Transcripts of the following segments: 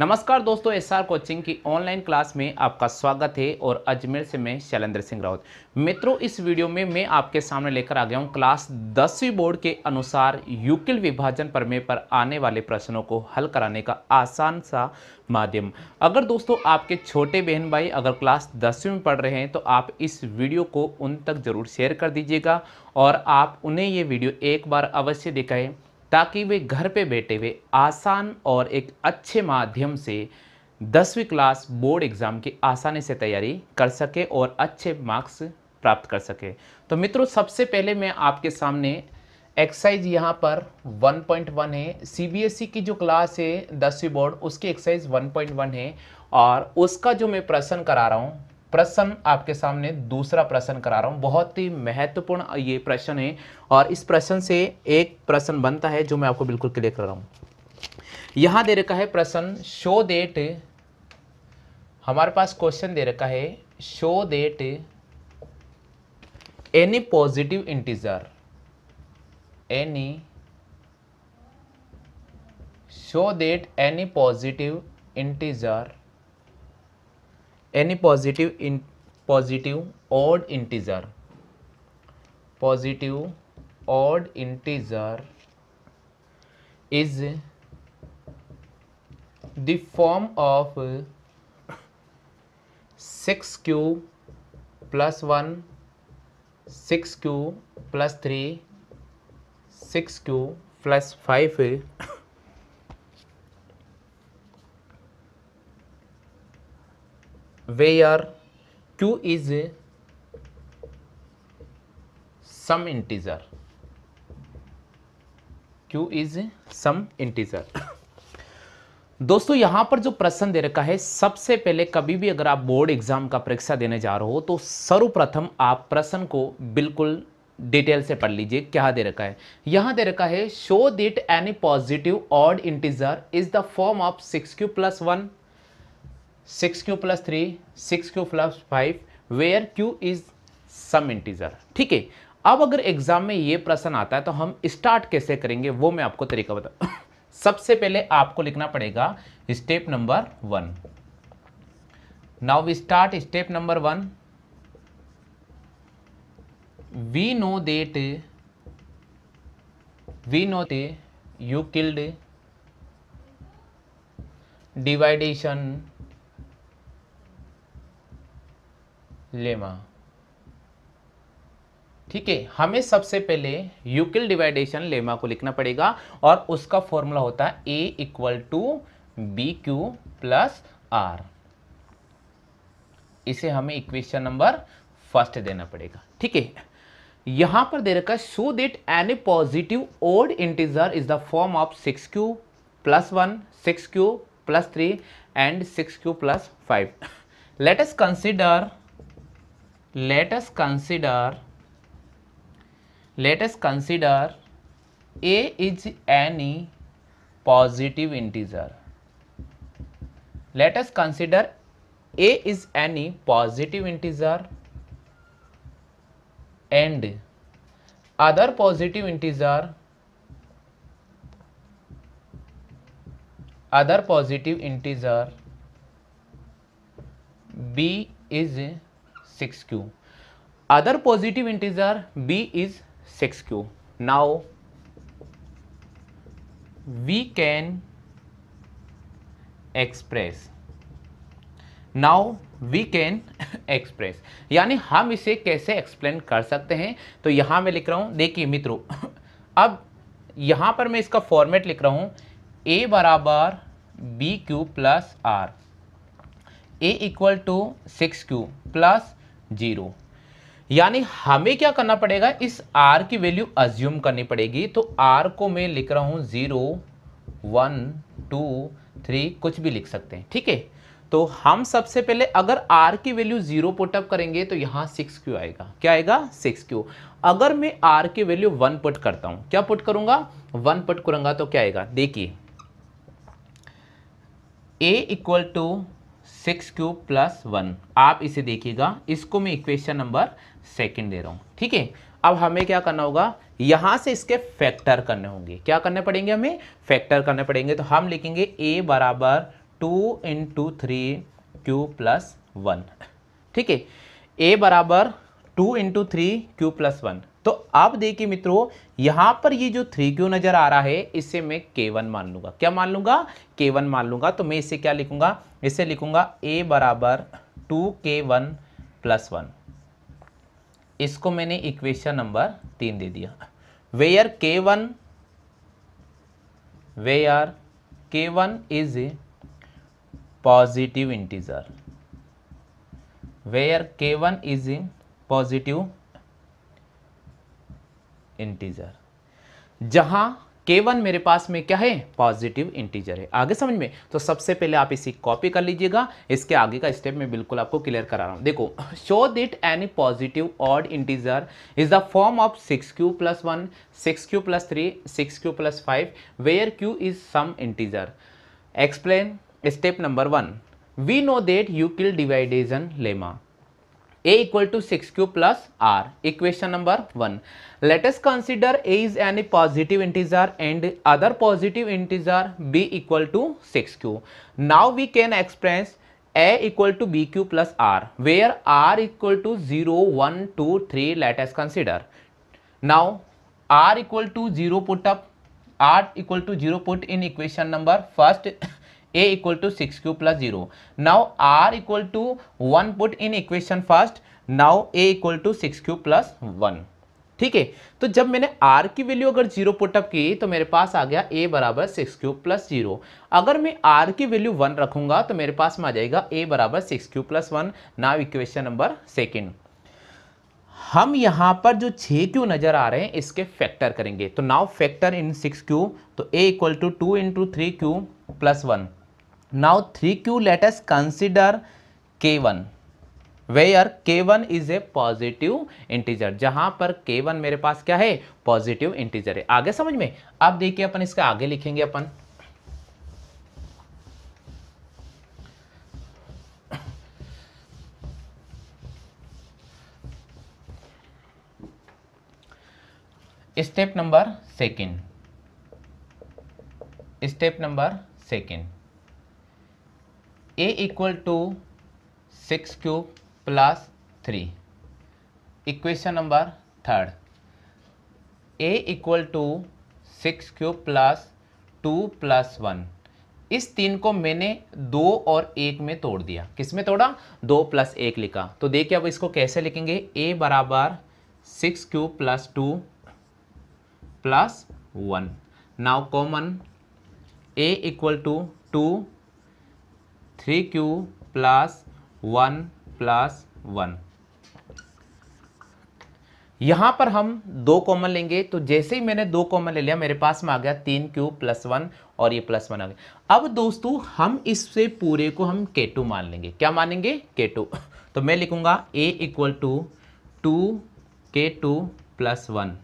नमस्कार दोस्तों S R coaching की ऑनलाइन क्लास में आपका स्वागत है और अजमेर से मैं शैलेंद्र सिंह राउत मित्रों इस वीडियो में मैं आपके सामने लेकर आ गया हूं क्लास दसवीं बोर्ड के अनुसार यूकिल विभाजन प्रमेय पर आने वाले प्रश्नों को हल कराने का आसान सा माध्यम अगर दोस्तों आपके छोटे बहन भाई अगर क्लास दसवीं में पढ़ रहे हैं तो आप इस वीडियो को उन तक ज़रूर शेयर कर दीजिएगा और आप उन्हें ये वीडियो एक बार अवश्य दिखाएँ ताकि वे घर पे बैठे हुए आसान और एक अच्छे माध्यम से दसवीं क्लास बोर्ड एग्ज़ाम की आसानी से तैयारी कर सके और अच्छे मार्क्स प्राप्त कर सके तो मित्रों सबसे पहले मैं आपके सामने एक्सरसाइज यहाँ पर 1.1 है सीबीएसई e की जो क्लास है दसवीं बोर्ड उसकी एक्सरसाइज 1.1 है और उसका जो मैं प्रश्न करा रहा हूँ प्रश्न आपके सामने दूसरा प्रश्न करा रहा हूँ बहुत ही महत्वपूर्ण ये प्रश्न है और इस प्रश्न से एक प्रश्न बनता है जो मैं आपको बिल्कुल क्लियर कर रहा हूँ यहाँ दे रखा है प्रश्न शो डेट हमारे पास क्वेश्चन दे रखा है show that any positive integer any show that any positive integer any positive in positive odd integer positive odd integer is the form of 6q plus 1 6q plus 3 6q plus 5 where q is some integer q is some integer दोस्तों यहां पर जो प्रश्न दे रखा है सबसे पहले कभी भी अगर आप बोर्ड एग्जाम का परीक्षा देने जा रहे हो तो सर्वप्रथम आप प्रश्न को बिल्कुल डिटेल से पढ़ लीजिए क्या दे रखा है यहां दे रखा है show that any positive odd integer is the form of six q plus one six q plus three six q plus five where q is some integer ठीक है अब अगर एग्जाम में ये प्रश्न आता है तो हम स्टार्ट कैसे करेंगे वो मैं आपको तरीका बता सबसे पहले आपको लिखना पड़ेगा step number one now we start step number one we know that we know the Euclid division lemma ठीक है हमें सबसे पहले यूकिल डिवाइडेशन लेमा को लिखना पड़ेगा और उसका फॉर्मूला होता है a equal to b q plus r इसे हमें इक्वेशन नंबर फर्स्ट देना पड़ेगा ठीक है यहां पर दे रखा है so that any positive odd integer is the form of six q plus one six q plus three and six q plus five let us consider let us consider let us consider a is any positive integer let us consider a is any positive integer and other positive integer other positive integer b is six q other positive integer b is six q now we can express now we can express यानी हम इसे कैसे explain कर सकते हैं तो यहां मैं लिख रहा हूं देखिए मित्रों अब यहां पर मैं इसका फॉर्मेट लिख रहा हूं ए बराबर b q plus r a equal to six q plus zero यानी हमें क्या करना पड़ेगा इस आर की वैल्यू अज्यूम करनी पड़ेगी तो आर को मैं लिख रहा हूँ ज़ीरो वन टू थ्री कुछ भी लिख सकते हैं ठीक है तो हम सबसे पहले अगर आर की वैल्यू जीरो पुटअप करेंगे तो यहां सिक्स क्यू आएगा क्या आएगा सिक्स क्यू अगर मैं आर की वैल्यू वन पुट करता हूँ क्या पुट करूंगा वन पुट करूंगा तो क्या आएगा देखिए a equal to six cube plus one आप इसे देखिएगा इसको मैं इक्वेशन नंबर सेकंड दे रहा हूँ ठीक है अब हमें क्या करना होगा यहाँ से इसके फैक्टर करने होंगे क्या करने पड़ेंगे हमें फैक्टर करने पड़ेंगे तो हम लिखेंगे ए बराबर two into three q plus one ठीक है ए बराबर two into three q plus one तो आप देखिए मित्रों यहां पर ये जो थ्री क्यू नजर आ रहा है इसे मैं के वन मान लूंगा क्या मान लूंगा के वन मान लूंगा तो मैं इसे क्या लिखूंगा इसे लिखूंगा ए बराबर टू के वन प्लस वन इसको मैंने इक्वेशन नंबर तीन दे दिया where k one where k one is a positive integer where k one is a positive integer जहां K1 मेरे पास में क्या है पॉजिटिव इंटीजर है आगे समझ में तो सबसे पहले आप इसी कॉपी कर लीजिएगा इसके आगे का स्टेप मैं बिल्कुल आपको क्लियर करा रहा हूं देखो show that any positive odd integer is the form of six q plus one six q plus three six q plus five where q is some integer explain step number one we know that Euclid division lemma a equal to six q plus r equation number one let us consider a is an a positive integer and other positive integer b equal to six q now we can express a equal to b q plus r where r equal to zero one two three let us consider now r equal to zero put up r equal to zero put in equation number first a equal to 6q plus 0 now r equal to 1 put in equation first now a two six q plus one ठीक है तो जब मैंने are की value अगर zero put up की तो मेरे पास आ गया ए बराबर सिक्स क्यू प्लस जीरो अगर मैं आर की वैल्यू वन रखूंगा तो मेरे पास में आ जाएगा ए बराबर six q plus one now equation number second हम यहाँ पर जो छे क्यू नज़र आ रहे हैं इसके फैक्टर करेंगे तो now factor in six q तो a equal to two into three q plus one now 3q let us consider k1 where k one is a positive integer जहां पर के वन मेरे पास क्या है पॉजिटिव इंटीजर है आगे समझ में अब देखिए अपन इसका आगे लिखेंगे अपन step number second step number second a equal to six cube plus three equation number third a equal to six cube plus two plus one इस तीन को मैंने दो और एक में तोड़ दिया किस में तोड़ा दो प्लस एक लिखा तो देखिए अब इसको कैसे लिखेंगे ए बराबर six cube plus two plus one now common a equal to two three q plus one plus one यहां पर हम दो कॉमन लेंगे तो जैसे ही मैंने दो कॉमन ले लिया मेरे पास में आ गया तीन क्यू प्लस वन और ये प्लस वन आ गया अब दोस्तों हम इससे पूरे को हम के टू मान लेंगे क्या मानेंगे के टू तो मैं लिखूंगा a equal to two k two plus one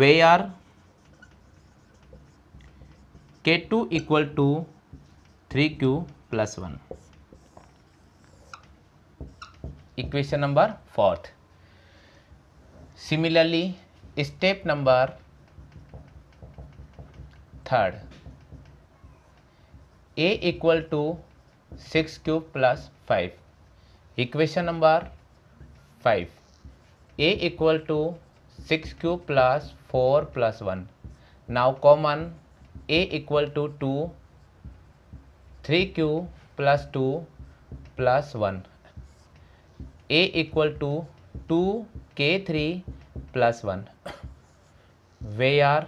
where k two equal to three q plus one equation number fourth similarly step number third a equal to six cube plus five equation number five a equal to six cube plus four plus one now common a equal to two three q plus two plus one a equal to two k three plus one where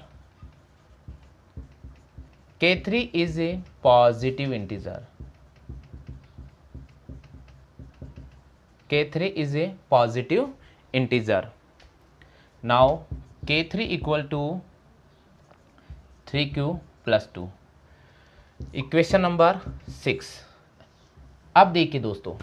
के three is a positive integer k three is a positive integer now k three equal to three q plus two equation number six अब देखिए दोस्तों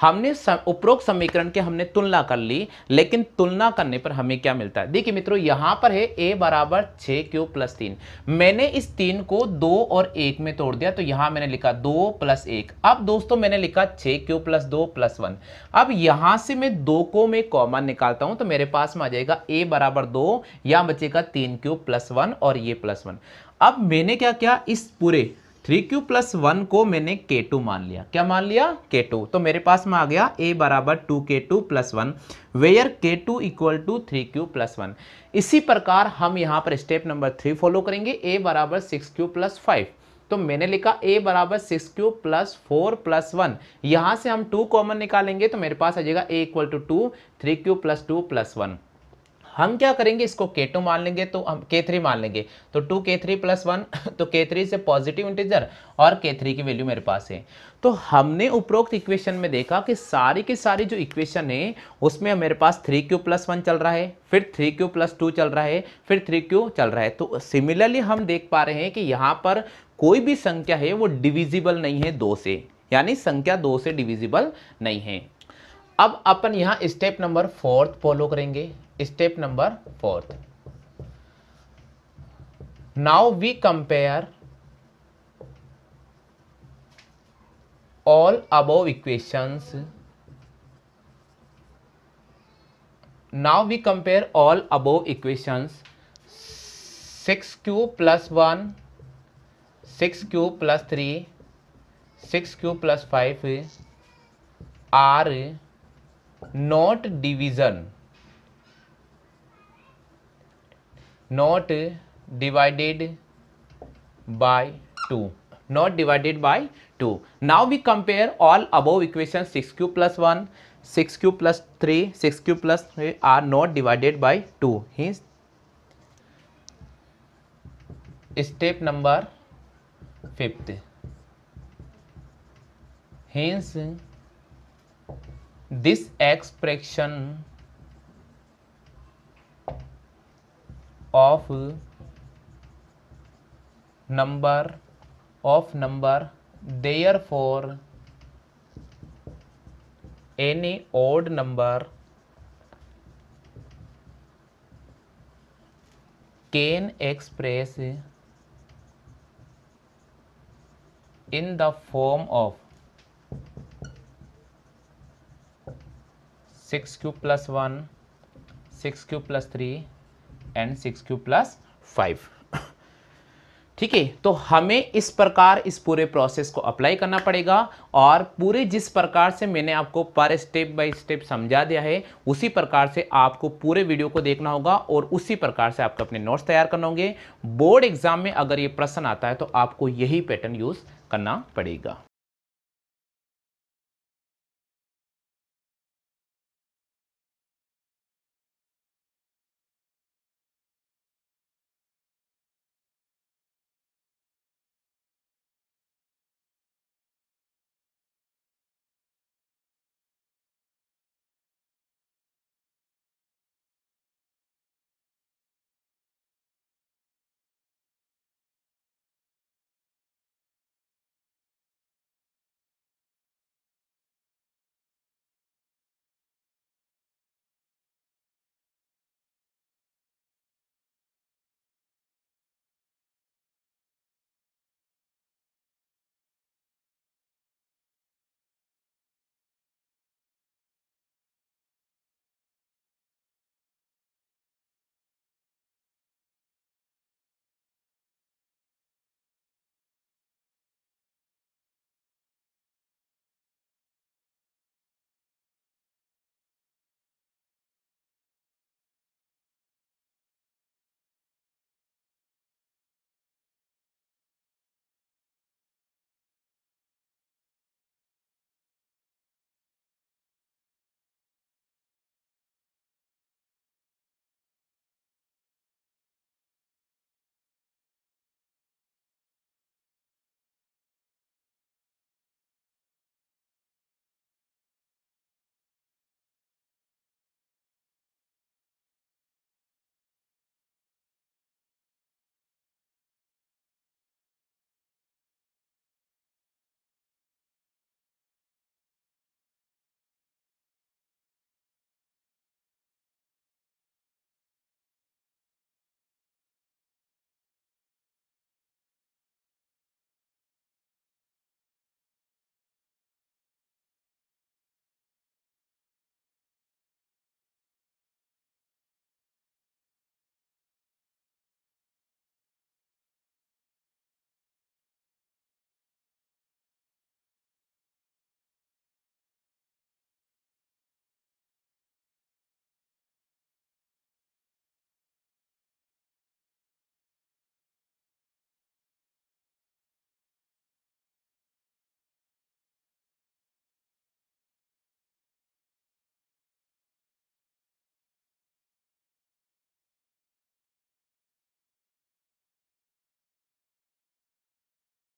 हमने उपरोक्त समीकरण के हमने तुलना कर ली लेकिन तुलना करने पर हमें क्या मिलता है देखिए मित्रों यहां पर है a बराबर छ क्यू प्लस तीन मैंने इस तीन को दो और एक में तोड़ दिया तो यहां मैंने लिखा दो प्लस एक अब दोस्तों मैंने लिखा छ क्यू प्लस दो प्लस वन अब यहां से मैं दो को मैं कॉमन निकालता हूं तो मेरे पास में आ जाएगा ए बराबर दो या बचेगा तीन क्यू प्लस वन और ये प्लस वन अब मैंने क्या किया इस पूरे थ्री क्यू प्लस वन को मैंने के टू मान लिया क्या मान लिया के टू तो मेरे पास में आ गया ए बराबर two k two plus one where k two equal to three q plus one इसी प्रकार हम यहाँ पर स्टेप नंबर थ्री फॉलो करेंगे ए बराबर सिक्स क्यू प्लस फाइव तो मैंने लिखा a बराबर six q plus four plus one यहाँ से हम टू कॉमन निकालेंगे तो मेरे पास आ जाएगा a equal to two three q plus two plus one हम क्या करेंगे इसको के टू मान लेंगे तो हम के थ्री मान लेंगे तो to k three plus one तो के थ्री से पॉजिटिव इंटीजर और के थ्री की वैल्यू मेरे पास है तो हमने उपरोक्त इक्वेशन में देखा कि सारी की सारी जो इक्वेशन है उसमें मेरे पास थ्री क्यू प्लस वन चल रहा है फिर थ्री क्यू प्लस टू चल रहा है फिर थ्री क्यू चल रहा है तो सिमिलरली हम देख पा रहे हैं कि यहाँ पर कोई भी संख्या है वो डिविजिबल नहीं है दो से यानी संख्या दो से डिविजिबल नहीं है अब अपन यहाँ स्टेप नंबर फोर्थ फॉलो करेंगे step number fourth. Now we compare all above equations. Now we compare all above equations 6q plus 1, 6q plus 3, 6q plus 5 are not division not divided by two not divided by two now we compare all above equation six q plus one six q plus three six q plus r not divided by two ही step number fifth hence this expression of number of number therefore any odd number can express in the form of six cube plus one six cube plus three and six q plus five ठीक है तो हमें इस प्रकार इस पूरे process को apply करना पड़ेगा और पूरे जिस प्रकार से मैंने आपको पर स्टेप बाय स्टेप समझा दिया है उसी प्रकार से आपको पूरे वीडियो को देखना होगा और उसी प्रकार से आपको अपने नोट्स तैयार करना होंगे बोर्ड एग्जाम में अगर ये प्रश्न आता है तो आपको यही पैटर्न यूज़ करना पड़ेगा